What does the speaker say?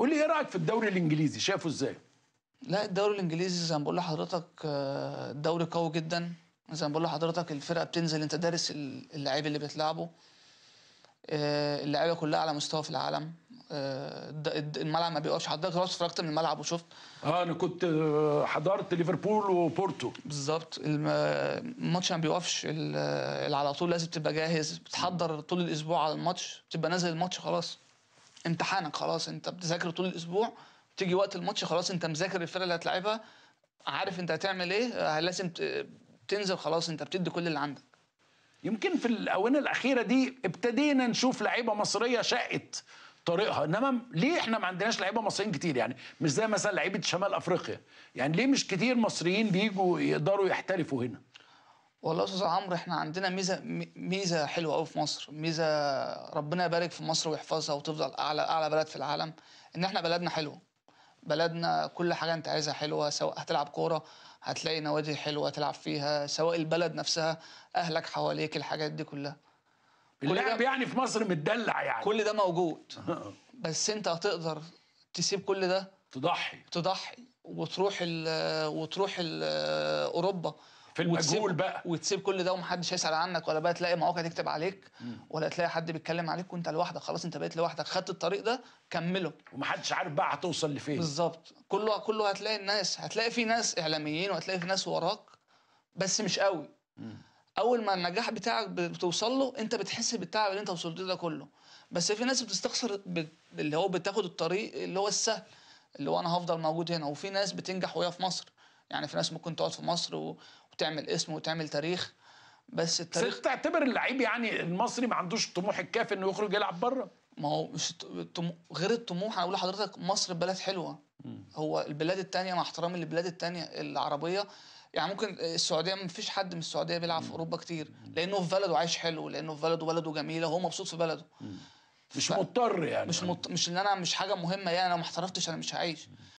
قول لي ايه رايك في الدوري الانجليزي شايفه ازاي لا الدوري الانجليزي زي ما بقول لحضرتك الدوري آه، قوي جدا زي ما بقول لحضرتك الفرقه بتنزل انت دارس اللعيب اللي بتلعبه آه، اللعيبه كلها على مستوى في العالم آه، الملعب ما بيقفش حضرتك خلاص اتفرجت من الملعب وشفت اه انا كنت حضرت ليفربول وبورتو بالظبط الماتش ما بيقفش على طول لازم تبقى جاهز بتحضر طول الاسبوع على الماتش بتبقى نازل الماتش خلاص امتحانك خلاص انت بتذاكر طول الاسبوع تيجي وقت الماتش خلاص انت مذاكر الفرقه اللي هتلعبها عارف انت هتعمل ايه آه، لازم تنزل خلاص انت بتدي كل اللي عندك يمكن في الاونه الاخيره دي ابتدينا نشوف لعيبه مصريه شقت طريقها انما ليه احنا ما عندناش لعيبه مصريين كتير يعني مش زي مثلا لعيبه شمال افريقيا يعني ليه مش كتير مصريين بيجوا يقدروا يحترفوا هنا والله يا استاذ عمرو احنا عندنا ميزه ميزه حلوه قوي في مصر ميزه ربنا يبارك في مصر ويحفظها وتفضل اعلى اعلى بلد في العالم ان احنا بلدنا حلوه بلدنا كل حاجه انت عايزها حلوه سواء هتلعب كوره هتلاقي نوادي حلوه تلعب فيها سواء البلد نفسها اهلك حواليك الحاجات دي كلها اللعب يعني في مصر متدلع يعني كل ده موجود أه. بس انت هتقدر تسيب كل ده تضحي تضحي وتروح الـ وتروح الـ اوروبا في المجهول بقى وتسيب كل ده ومحدش هيسال عنك ولا بقى تلاقي مواقع تكتب عليك ولا تلاقي حد بيتكلم عليك وانت لوحدك خلاص انت بقيت لوحدك خدت الطريق ده كمله ومحدش عارف بقى هتوصل لفين بالظبط كله كله هتلاقي الناس هتلاقي في ناس اعلاميين وهتلاقي في ناس وراك بس مش قوي مم. اول ما النجاح بتاعك بتوصل له انت بتحس بالتعب اللي انت وصلت له ده كله بس في ناس بتستخسر ب... اللي هو بتاخد الطريق اللي هو السهل اللي هو انا هفضل موجود هنا وفي ناس بتنجح وهي في مصر يعني في ناس ممكن تقعد في مصر و... تعمل اسم وتعمل تاريخ بس التاريخ بس تعتبر اللعيب يعني المصري ما عندوش الطموح الكافي انه يخرج يلعب بره ما هو مش غير الطموح انا اقول لحضرتك مصر بلد حلوه هو البلاد الثانيه مع احترامي للبلاد الثانيه العربيه يعني ممكن السعوديه ما فيش حد من السعوديه بيلعب في اوروبا كتير لانه في بلده عايش حلو لانه في بلده بلده جميله وهو مبسوط في بلده مش مضطر يعني مش مش ان انا مش حاجه مهمه يعني انا ما احترفتش انا مش هعيش